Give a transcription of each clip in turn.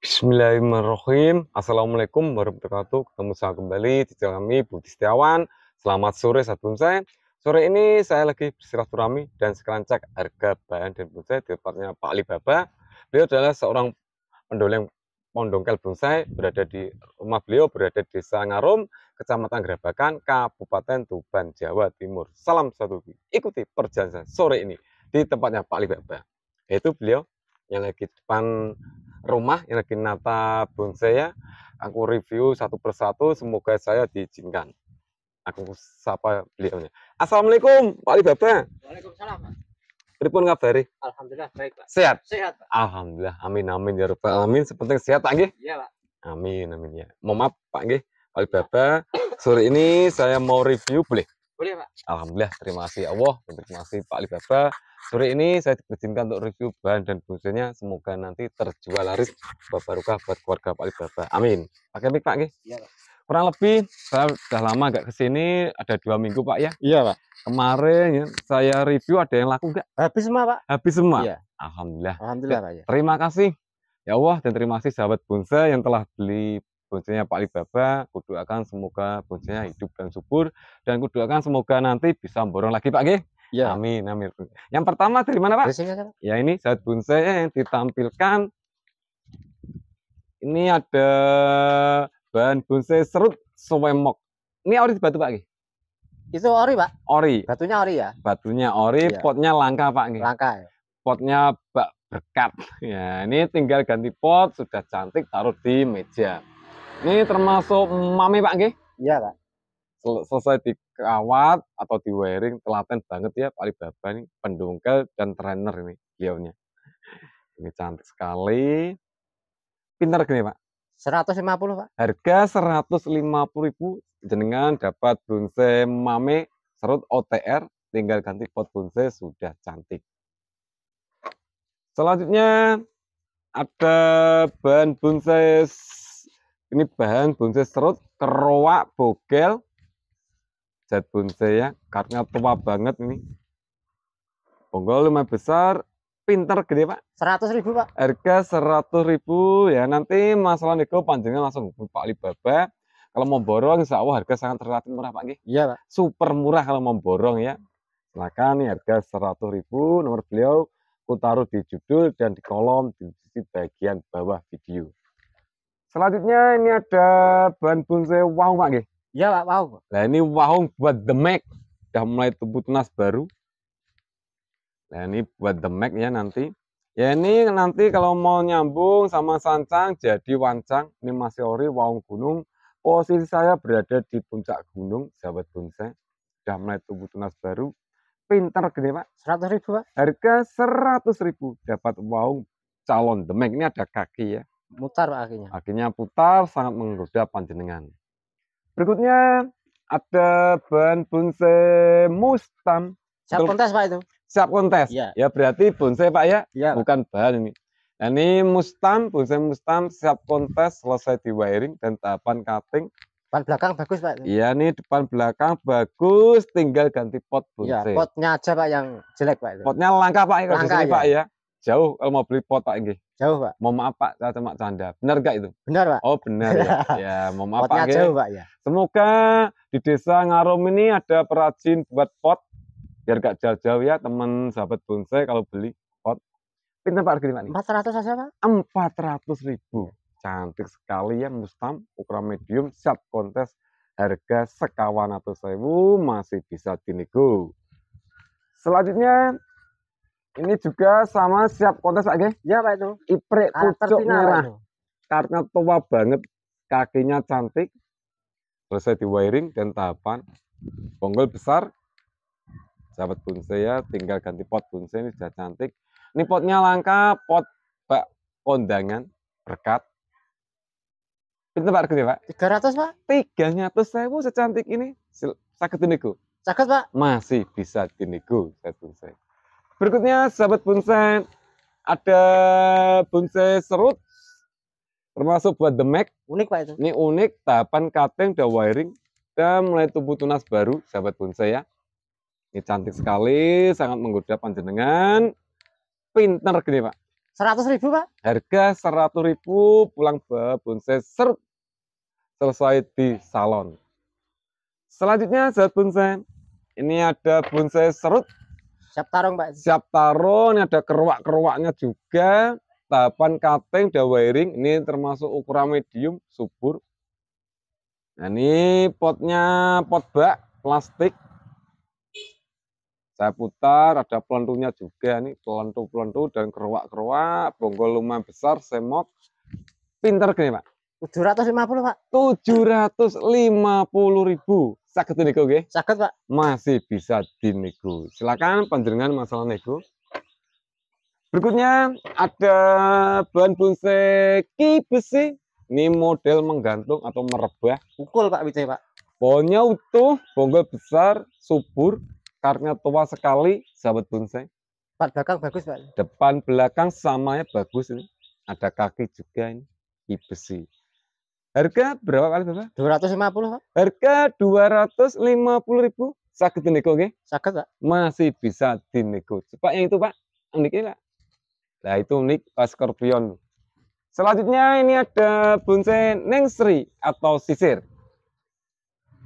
Bismillahirrahmanirrahim. Assalamualaikum warahmatullahi wabarakatuh. Ketemu saya kembali di channel kami Budi Setiawan. Selamat sore sahabat saya. Sore ini saya lagi bersilaturahmi dan sekalian cek harga bahan dan bonsai di tempatnya Pak Baba. Beliau adalah seorang pendoleng pondongkel bonsai berada di rumah beliau berada di Desa Ngarum, Kecamatan Grabakan, Kabupaten Tuban, Jawa Timur. Salam satu ikuti perjalanan sore ini di tempatnya Pak Baba. Yaitu beliau yang lagi depan rumah yang Inaginata Bonsai ya. Aku review satu persatu, semoga saya diizinkan. Aku sapa beliaunya. Assalamualaikum, Pak Ali Baba. Waalaikumsalam. Pripun ngabari. Alhamdulillah baik, Pak. Sehat? Sehat, Pak. Alhamdulillah. Amin amin ya rabbal alamin. Sepenting sehat, Pak nggih? Iya, Pak. Amin amin ya. Mohon maaf, Pak nggih. Pak Baba, sore ini saya mau review boleh? Boleh, Pak. Alhamdulillah, terima kasih Allah, terima kasih Pak Ali Baba. Sore ini saya diizinkan untuk review bahan dan fungsinya. Semoga nanti terjual laris barokah buat keluarga Pak Baba. Amin. Pakai mic Pak, nggih? Iya, Kurang lebih saya sudah lama nggak kesini, ada dua minggu Pak ya. Iya, Pak. Kemarin ya, saya review ada yang laku nggak? Habis semua, Pak. Habis semua. Iya. Alhamdulillah. Alhamdulillah, Pak. Ya. Terima kasih. Ya Allah dan terima kasih sahabat bonsai yang telah beli boncengnya Pak Alibaba, kudoakan semoga boncengnya hidup dan subur dan kudoakan semoga nanti bisa borong lagi Pak G. Ya. Amin, amin. Yang pertama dari mana, Pak? Dari sini, Pak. Ya, ini saat bonsai yang ditampilkan. Ini ada bahan bonsai serut swemok. Ini ori batu, Pak. Itu ori, Pak. Ori. Batunya ori ya? Batunya ori, ya. potnya langka, Pak. Langka. Ya. Potnya bak berkat. Ya, ini tinggal ganti pot, sudah cantik taruh di meja. Ini termasuk mami, Pak, Iya, Pak sel selesai dikawat atau di wiring telaten banget ya Pak Alibaba ini pendongkel dan trainer ini beliaunya ini cantik sekali pinter gini Pak 150 Pak harga 150 jenengan dapat bonsai mame serut OTR tinggal ganti pot bonsai sudah cantik selanjutnya ada bahan bonsai ini bahan bonsai serut keroak bogel bonsai ya, karena tua banget ini bonggol lumayan besar pinter gede pak 100 ribu pak harga 100 ribu ya nanti masalah Niko panjangnya langsung hubungi Pak Alibaba kalau mau borong insya Allah harga sangat relatif murah Pak iya Pak super murah kalau mau borong ya silahkan nih harga 100 ribu nomor beliau aku taruh di judul dan di kolom di sisi bagian bawah video selanjutnya ini ada bahan bonsai wow Pak Iya Pak Wow. Nah ini Wow buat The Mac. Udah mulai tumbuh tunas baru. Nah ini buat The Mac ya nanti. Ya ini nanti kalau mau nyambung sama sancang jadi wancang. Ini masih ori Wow Gunung. Posisi saya berada di puncak gunung Jabat Bonsai. Udah mulai tumbuh tunas baru. Pinter gede Pak. 100 ribu Pak. Harga 100 ribu dapat Wow calon The Mac. Ini ada kaki ya. Mutar Pak akhirnya. Akhirnya putar sangat menggoda panjenengan. Berikutnya ada ban bonsai mustam. Siap kontes Pak itu? Siap kontes. Ya, ya berarti bonsai Pak ya, ya. bukan bahan ini. Nah, ini mustam, bonsai mustam siap kontes selesai di wiring dan tahapan cutting. Depan belakang bagus Pak. Iya ini depan belakang bagus, tinggal ganti pot bonsai. Ya, potnya aja Pak yang jelek Pak. Itu. Potnya langka Pak, ya, langka, ya. Pak iya. ya. Jauh kalau mau beli pot Pak ini. Jauh, Pak. mau maaf, Pak, saya cuma canda. Benar nggak itu? Benar, Pak. Oh, benar ya. ya, mohon maaf, Potnya jauh, Pak, ya. Semoga di desa Ngarum ini ada perajin buat pot. Biar gak jauh-jauh ya, teman sahabat bonsai kalau beli pot. Pinter Pak harganya Pak? ratus saja, Pak. ratus ribu. Cantik sekali ya, Mustam. Ukuran medium, siap kontes. Harga sekawan atau sewu masih bisa dinego. Selanjutnya ini juga sama siap kontes lagi. Ya Pak itu. Iprek pucuk merah. Karena tua banget, kakinya cantik. Selesai di wiring dan tahapan bonggol besar. Sahabat bonsai ya, tinggal ganti pot bonsai ini sudah cantik. Ini potnya langka, pot Pak kondangan berkat. Pintu Pak gede, Pak? 300, Pak. 300 sewu secantik ini. Sakit ini Sakit, Pak. Masih bisa dinego saya bonsai. Berikutnya sahabat bonsai ada bonsai serut termasuk buat demek. Unik Pak itu. Ini unik tahapan cutting dan wiring dan mulai tumbuh tunas baru sahabat bonsai ya. Ini cantik sekali, sangat menggoda panjenengan. Pinter gini Pak. 100 ribu Pak? Harga 100 ribu pulang ke bonsai serut selesai di salon. Selanjutnya sahabat bonsai, ini ada bonsai serut Siap tarung, Pak. Siap tarung, ini ada keruak-keruaknya juga. Tahapan cutting, wiring. ini termasuk ukuran medium, subur. Nah, ini potnya pot bak, plastik. Saya putar, ada pelentunya juga. Nih pelentu-pelentu dan keruak-keruak, bonggol lumayan besar, semok. Pinter gini, Pak. Tujuh ratus lima puluh Pak. Tujuh ratus lima puluh ribu. Sakit niku nggih? Sakit Pak. Masih bisa dinego. Silakan panjenengan masalah nego. Berikutnya ada bahan bonsai ki Ini model menggantung atau merebah. pukul Pak bisa Pak. Pohonnya utuh, bonggol besar, subur, karena tua sekali, sahabat bonsai. Depan belakang bagus Pak. Depan belakang samanya bagus ini. Ada kaki juga ini, ki Harga berapa kali Bapak? 250, Pak. Harga 250.000 sakit dinego nggih? Sakit, Pak. Masih bisa dinego. Coba yang itu, Pak. Unik ini, Pak. Nah, itu unik pas Scorpion. Selanjutnya ini ada bonsai nengsri atau sisir.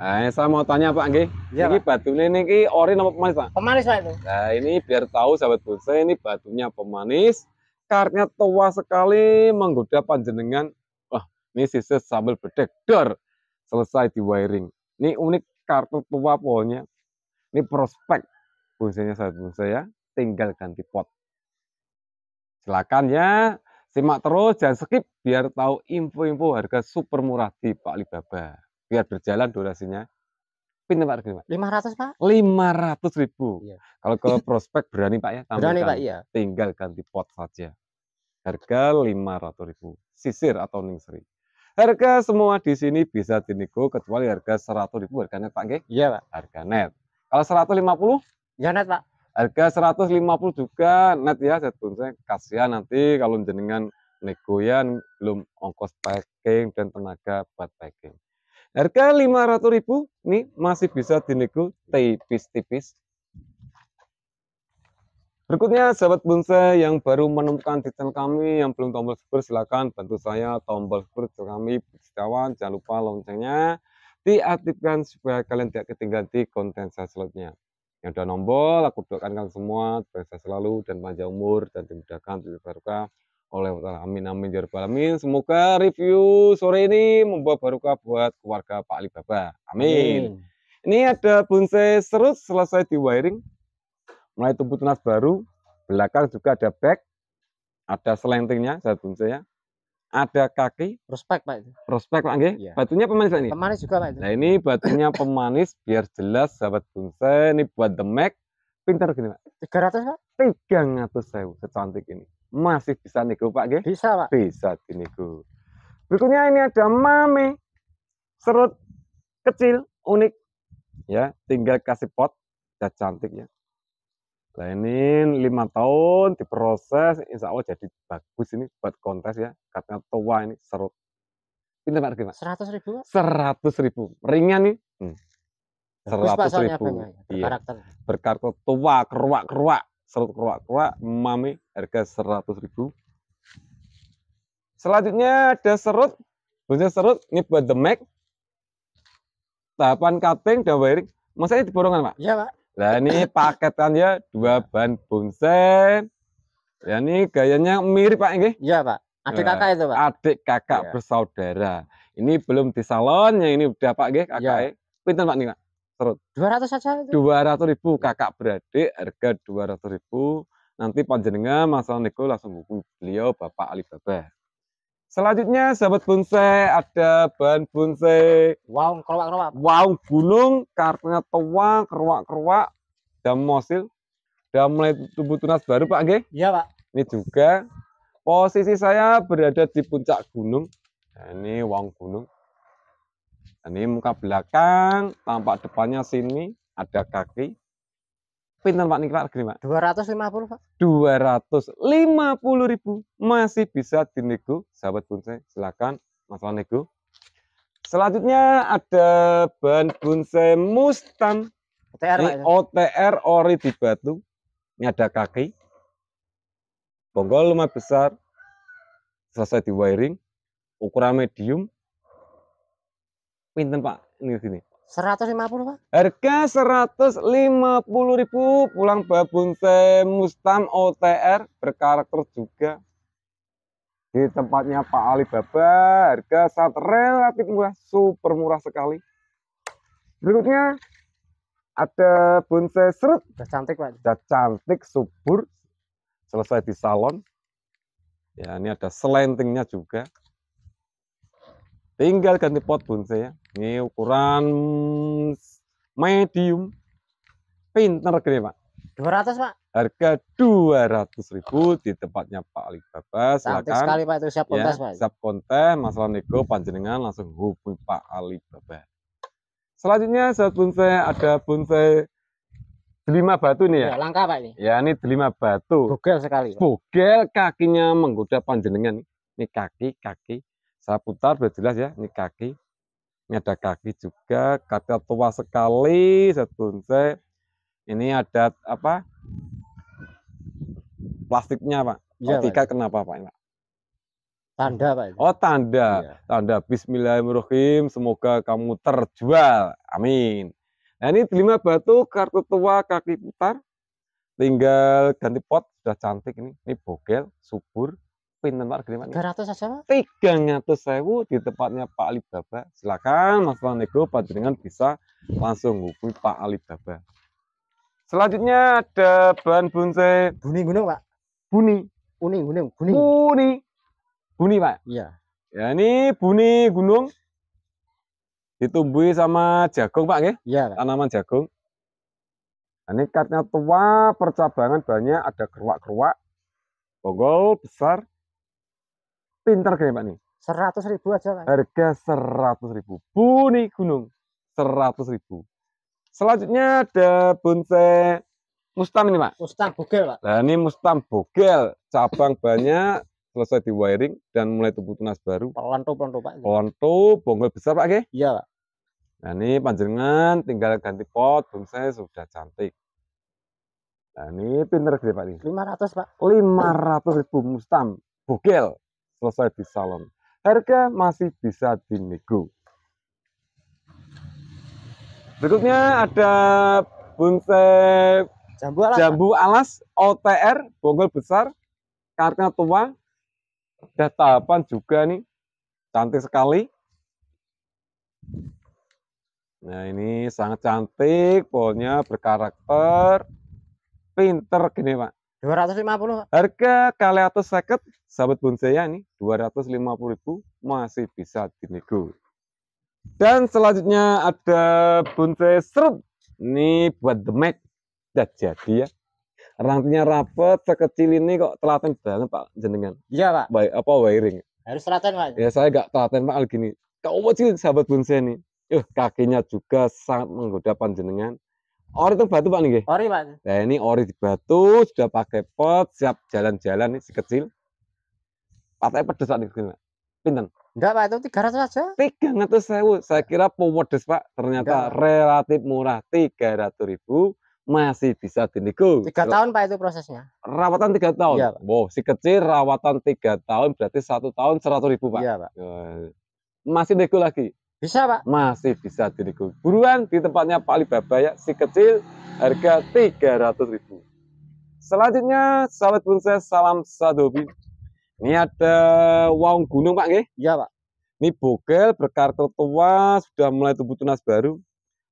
Nah, saya mau tanya Pak nggih. Ya, ini batu ini ki ori nama pemanis, Pak? Pemanis, Pak itu. Nah, ini biar tahu sahabat bonsai ini batunya pemanis, karnya tua sekali menggoda panjenengan ini sisa sabel protector. Selesai di wiring. Ini unik kartu tua polnya. Ini prospek fungsinya saat bonsai ya. Tinggal ganti pot. Silakan ya. Simak terus, jangan skip biar tahu info-info harga super murah di Pak Libaba. Biar berjalan durasinya. Pinter Pak Lima 500 Pak? 500 ribu. Iya. Kalau ke prospek berani Pak ya. Tambahkan. Berani Pak iya. Tinggal ganti pot saja. Harga 500 ribu. Sisir atau ningsri. Harga semua di sini bisa dinego kecuali harga 100 ribu harga net Pak Iya Pak. Harga net. Kalau 150? Ya net Pak. Harga 150 juga net ya. Saya kasihan nanti kalau jenengan negoyan belum ongkos packing dan tenaga buat packing. Harga 500 ribu ini masih bisa dinego tipis-tipis Berikutnya sahabat bonsai yang baru menemukan channel kami yang belum tombol subscribe silahkan bantu saya tombol subscribe kami kawan. jangan lupa loncengnya diaktifkan supaya kalian tidak ketinggalan di konten saya selanjutnya. Yang sudah nombol aku doakan kalian semua berkah selalu dan panjang umur dan dimudahkan untuk barokah oleh Allah amin amin ya alamin. Semoga review sore ini membuat barokah buat keluarga Pak Alibaba. Amin. amin. Ini ada bonsai serut selesai di wiring mulai tumbuh tunas baru, belakang juga ada back, ada selentingnya, satu saya, ya. ada kaki. Prospek pak itu. Prospek pak, ya. batunya pemanis pak ini. Pemanis juga pak itu. Nah ini batunya pemanis, biar jelas sahabat bonsai, ini buat the Mac. pintar gini pak. 300 pak? 300 sewu, secantik ini. Masih bisa nego pak Ge? Bisa pak. Bisa dinego. Berikutnya ini ada mame, serut kecil, unik. Ya, tinggal kasih pot, dan cantik ya Nah ini lima tahun diproses, insya Allah jadi bagus ini buat kontes ya. Katanya tua ini serut. Pinter Pak Regi, Pak. Seratus ribu? Seratus ribu. Ringan nih. Hmm. Seratus ribu. berkartu iya. Berkarakter. tua, keruak, keruak. Serut keruak, keruak. Mami, harga seratus ribu. Selanjutnya ada serut. Bunyi serut, ini buat demek. Tahapan cutting dan wiring. Maksudnya di Pak? Iya, Pak Nah ini paketan ya dua ban bonsai. Ya ini gayanya mirip Pak ini Iya Pak. Adik kakak itu Pak. Adik kakak ya. bersaudara. Ini belum di salon, yang ini udah Pak Engge iya. kakak. Ya. Pinten Pak Pak? Terus. ratus saja dua ratus ribu kakak beradik harga dua ratus ribu. Nanti panjenengan mas Niko langsung buku beliau Bapak Ali Selanjutnya sahabat bonsai ada bahan bonsai wow keruak-keruak. wow gunung, kartunya tua, keruak-keruak, dan mosil. Dan mulai tumbuh tunas baru Pak ge Iya Pak. Ini juga posisi saya berada di puncak gunung. Nah, ini wong gunung. Nah, ini muka belakang, tampak depannya sini ada kaki. Pinten Pak Niki Pak Regri Pak? 250 Pak. puluh ribu masih bisa dinego sahabat bonsai. Silakan masalah nego. Selanjutnya ada bahan bonsai Mustang. OTR, Ini OTR ori di batu. Ini ada kaki. Bonggol lumayan besar. Selesai di wiring. Ukuran medium. Pinten Pak, ini gini. 150 Pak. Harga ribu pulang babun mustam OTR berkarakter juga. Di tempatnya Pak Ali Baba, harga saat relatif murah, super murah sekali. Berikutnya ada bonsai serut. Sudah cantik Pak. Sudah cantik, subur, selesai di salon. Ya, ini ada selentingnya juga tinggal ganti pot bonsai ya. ini ukuran medium pinter gede pak 200 pak harga 200 ribu di tempatnya Pak Ali Baba silakan sekali Pak itu siap ya, kontes ya, Pak siap kontes masalah nego panjenengan langsung hubungi Pak Ali Baba selanjutnya saat bonsai ada bonsai delima batu nih ya, ya langka Pak ini ya ini delima batu bogel sekali Pak. bogel kakinya menggoda panjenengan nih kaki kaki saya putar sudah jelas ya, ini kaki. Ini ada kaki juga, kata tua sekali, saya Ini ada apa? Plastiknya Pak. ya, tiga kenapa Pak? Ini, Tanda Pak. Oh tanda, ya. tanda Bismillahirrahmanirrahim. Semoga kamu terjual, amin. Nah ini lima batu, kartu tua, kaki putar. Tinggal ganti pot, sudah cantik ini. Ini bogel, subur, pinter Pak Gimana? Tiga ratus aja Tiga ratus sewu di tempatnya Pak Alibaba. Silakan Mas Wanego Jeringan bisa langsung hubungi Pak Alibaba. Selanjutnya ada bahan bonsai buni gunung Pak. Buni. Buni gunung. Buni. Buni. Buni Pak. Iya. Ya ini buni gunung ditumbuhi sama jagung Pak ya. Iya. Tanaman jagung. Nah, ini katnya tua, percabangan banyak, ada keruak-keruak, bonggol besar, pinter gini Pak nih. Seratus ribu aja pak. Harga seratus ribu. Buni gunung seratus ribu. Selanjutnya ada bonsai Mustang ini Pak. Mustang Bogel Pak. Nah ini Mustang Bogel. Cabang banyak. Selesai di wiring dan mulai tumbuh tunas baru. Pelonto, pelonto Pak. Pelonto, bonggol besar Pak ke? Iya Pak. Nah ini panjengan tinggal ganti pot, bonsai sudah cantik. Nah, ini pinter gede Pak ini. 500, Pak. 500 ribu mustam Bogel selesai di salon. Harga masih bisa dinego. Berikutnya ada bonsai jambu alas, jambu alas OTR bonggol besar karena tua ada tahapan juga nih cantik sekali nah ini sangat cantik pohonnya berkarakter pinter gini pak 250. Harga kali atau seket, sahabat bonsai ya ini 250 ribu masih bisa dinego. Dan selanjutnya ada bonsai serut. Ini buat demek. Udah jadi ya. rantinya rapet, sekecil ini kok telaten banget Pak Jenengan. Iya Pak. Baik, apa wiring? Harus telaten Pak. Ya saya gak telaten Pak al gini. Kau kecil sahabat bonsai ini. Uh, kakinya juga sangat menggoda panjenengan Ori itu batu Pak nih. Ori Pak. Nah ini ori di batu, sudah pakai pot, siap jalan-jalan nih si kecil. Patahnya pedes Pak kecil Pinten? Enggak Pak, itu 300 aja. 300 sewu. Saya kira pemodes Pak, ternyata Enggak. relatif murah. 300 ribu masih bisa dinego. Tiga tahun Pak itu prosesnya? Rawatan tiga tahun. Iya, Pak. Wow, si kecil rawatan tiga tahun berarti satu tahun seratus ribu Pak. Iya Pak. Masih nego lagi. Bisa, Pak? Masih bisa diriku. Buruan di tempatnya Pak Ali ya, si kecil, harga 300 ribu. Selanjutnya, sahabat bonsai, salam satu Ini ada waung gunung, Pak, nggih? Iya, Pak. Ini bogel berkartu tua, sudah mulai tumbuh tunas baru.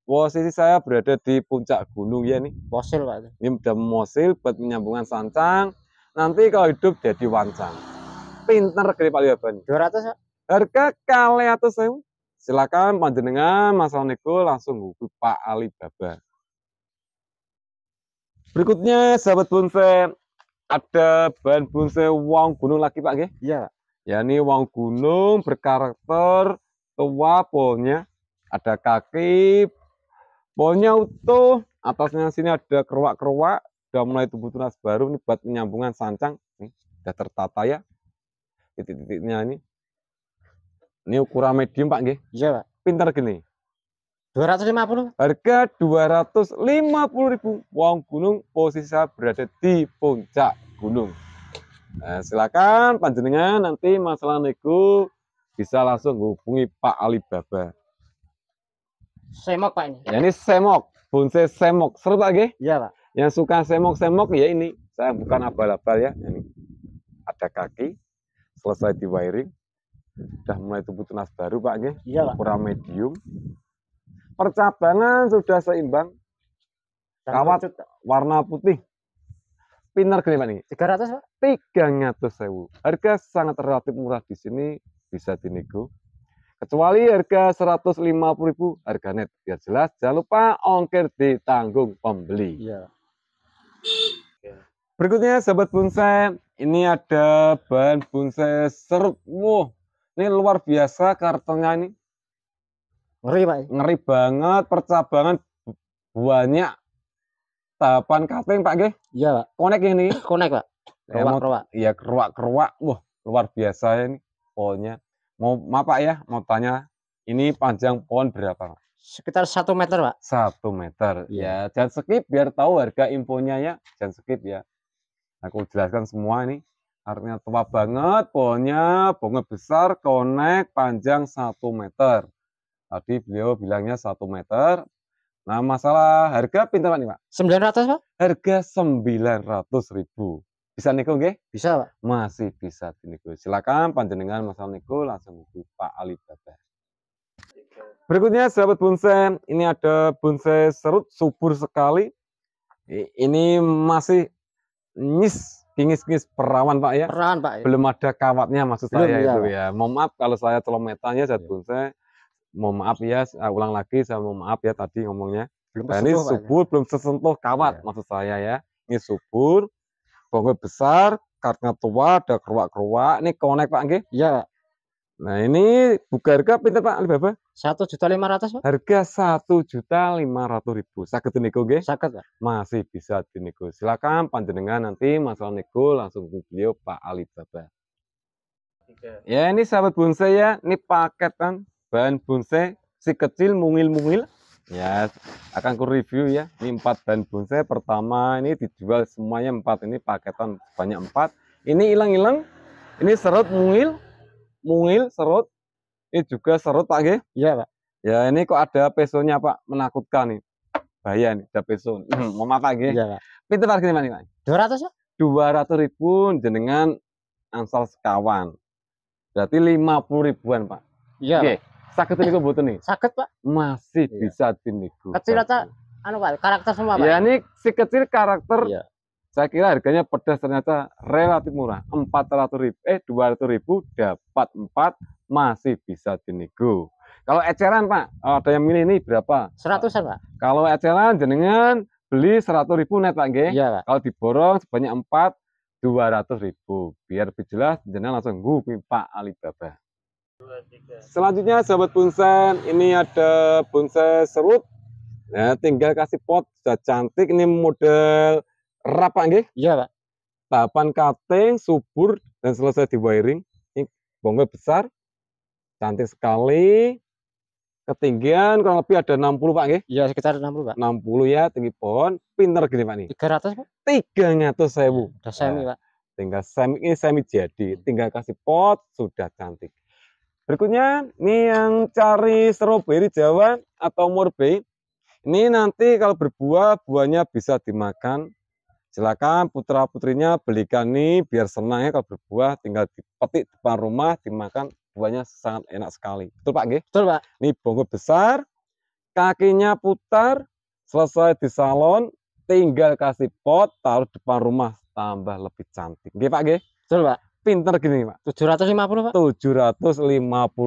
Posisi saya berada di puncak gunung ya nih. Fosil, Pak. Ini sudah mosil buat menyambungan sancang. Nanti kalau hidup jadi wancang. Pinter kali Pak nih. 200, Pak. Harga kali atau saya Silakan panjenengan Mas Roniko langsung hubungi Pak Ali Baba. Berikutnya sahabat bonsai ada bahan bonsai wong gunung lagi Pak ya? Iya. Ya ini wong gunung berkarakter tua pohonnya ada kaki pohonnya utuh atasnya sini ada keruak-keruak sudah mulai tumbuh tunas baru ini buat penyambungan sancang nih sudah tertata ya titik-titiknya ini ini ukuran medium, Pak nggih. Iya, Pak. Pintar gini. 250. Harga ribu. wong gunung posisi berada di puncak gunung. Nah, silakan panjenengan nanti masalah nego bisa langsung hubungi Pak Ali Baba. Semok Pak ini. Ya ini semok, bonsai semok. Seru Pak nggih? Iya, Pak. Yang suka semok-semok ya ini. Saya bukan abal-abal ya, ini. Ada kaki, selesai di wiring, sudah mulai tumbuh tunas baru, Pak nggih. kurang Ukuran medium. Percabangan sudah seimbang. Dan Kawat warna putih. Pinar gini Pak nih. 300 Pak? 300 sewu. Harga sangat relatif murah di sini bisa dinego. Kecuali harga 150 ribu harga net. Biar jelas, jangan lupa ongkir ditanggung pembeli. ya. Berikutnya sahabat bonsai, ini ada bahan bonsai serut. Wow, ini luar biasa kartunya ini. Ngeri Pak. Ngeri banget percabangan banyak tahapan cutting Pak Ge. Iya Pak. Konek ini. Konek Pak. Keruak-keruak. Iya keruak-keruak. Wah luar biasa ini pohonnya. Mau maaf Pak ya mau tanya ini panjang pohon berapa Pak? Sekitar satu meter Pak. Satu meter. Iya. Ya jangan skip biar tahu harga infonya ya. Jangan skip ya. Aku jelaskan semua ini. Artinya tua banget, pohonnya pohonnya besar, konek, panjang 1 meter. Tadi beliau bilangnya 1 meter. Nah, masalah harga pinter Pak nih, Pak? 900, Pak. Harga ratus ribu. Bisa nego nggih? Bisa, Pak. Masih bisa dinego. Silakan panjenengan masalah nego langsung ke Pak Ali Babah. Berikutnya sahabat bonsai, ini ada bonsai serut subur sekali. Ini masih nyis kingis-kingis perawan Pak ya. Perawan Pak. Ya. Belum ada kawatnya maksud Belum, saya ya, itu ya. Mohon maaf kalau saya celometannya saya ya. saya. Mohon maaf ya, saya ulang lagi saya mohon maaf ya tadi ngomongnya. Belum nah, ini ya. subur belum sesentuh kawat ya. maksud saya ya. Ini subur, bonggol besar, karena tua ada keruak-keruak. Ini konek Pak Anggi? Ya. Nah ini buka harga pinter Pak Alibaba? Satu juta lima ratus Harga satu juta lima ratus ribu. Sakit niko gak? Sakit Pak. Masih bisa dinego. Silakan panjenengan nanti masalah nego langsung ke beliau Pak Alibaba. Ya ini sahabat bonsai ya, ini paketan bahan bonsai si kecil mungil-mungil. Ya akan ku review ya. Ini empat bahan bonsai pertama ini dijual semuanya empat ini paketan banyak empat. Ini hilang-hilang. Ini serut mungil, mungil serut ini juga serut pak ya iya pak ya ini kok ada pesonya pak menakutkan nih bahaya nih ada peso hmm, mau apa G iya pak pintu parkir mana pak dua ratus ya dua ratus ribu jenengan ansal sekawan berarti lima puluh ribuan pak iya pak sakit ini kok butuh nih sakit pak masih iya. bisa diniku kecil aja anu pak karakter semua pak ya ini si kecil karakter iya. Saya kira harganya pedas ternyata relatif murah. 400 ribu, eh 200 ribu dapat 4 masih bisa dinego. Kalau eceran Pak, ada yang milih ini berapa? 100 Pak. Kalau eceran jenengan beli 100 ribu net Pak Nge. Iya, Pak. Kalau diborong sebanyak 4 200 ribu. Biar lebih jelas jenengan langsung hubungi Pak Alibaba. Selanjutnya sahabat punsen, ini ada punsen serut. Nah, tinggal kasih pot sudah cantik ini model rap Pak nggih? Iya, Pak. Tahapan KT, subur dan selesai di wiring. Ini bonggol besar. Cantik sekali. Ketinggian kurang lebih ada 60 Pak nggih? Iya, sekitar 60 Pak. 60 ya tinggi pohon. Pinter gini Pak nih. 300 Pak? 300 sewu. Udah semi nah, Pak. Tinggal semi ini semi jadi, hmm. tinggal kasih pot sudah cantik. Berikutnya, ini yang cari stroberi Jawa atau morbe. Ini nanti kalau berbuah, buahnya bisa dimakan Silakan putra putrinya belikan nih biar senangnya kalau berbuah tinggal dipetik depan rumah dimakan buahnya sangat enak sekali. Betul Pak G? Betul Pak. ini bonggol besar, kakinya putar, selesai di salon, tinggal kasih pot taruh depan rumah tambah lebih cantik. Oke Pak G? Betul Pak. Pinter gini Pak. 750 Pak. 750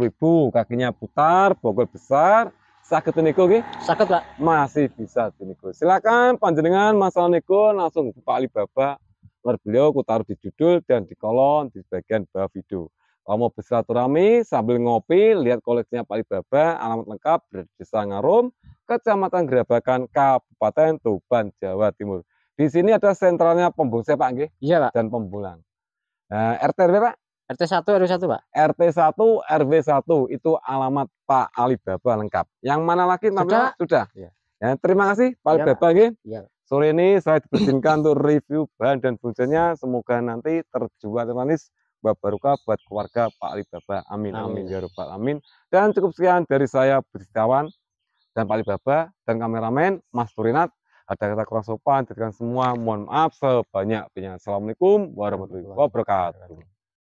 ribu kakinya putar, bonggol besar, sakit niku nggih? Sakit, Pak. Masih bisa niku. Silakan panjenengan masalah niku langsung ke Pak Ali Baba Nomor beliau ku taruh di judul dan di kolom di bagian bawah video. Kalau mau bersilaturahmi sambil ngopi, lihat koleksinya Pak Ali Baba alamat lengkap berada di Desa Ngarum, Kecamatan Gerabakan, Kabupaten Tuban, Jawa Timur. Di sini ada sentralnya pembungsi Pak nggih? Iya, Pak. Dan pembulang Nah, RTRW, Pak? RT 1 RW 1 Pak. RT 1 RW 1 itu alamat Pak Ali Baba lengkap. Yang mana lagi namanya sudah. sudah. Ya. ya. terima kasih Pak Ali iya, Alibaba ini. Ya. Sore ini saya diizinkan untuk review bahan dan fungsinya. Semoga nanti terjual manis buat Baruka buat keluarga Pak Alibaba. Amin amin, amin. ya robbal amin. Dan cukup sekian dari saya Buditawan dan Pak Ali Baba dan kameramen Mas Turinat. Ada kata kurang sopan, jadikan semua mohon maaf sebanyak-banyak. Assalamualaikum warahmatullahi wabarakatuh.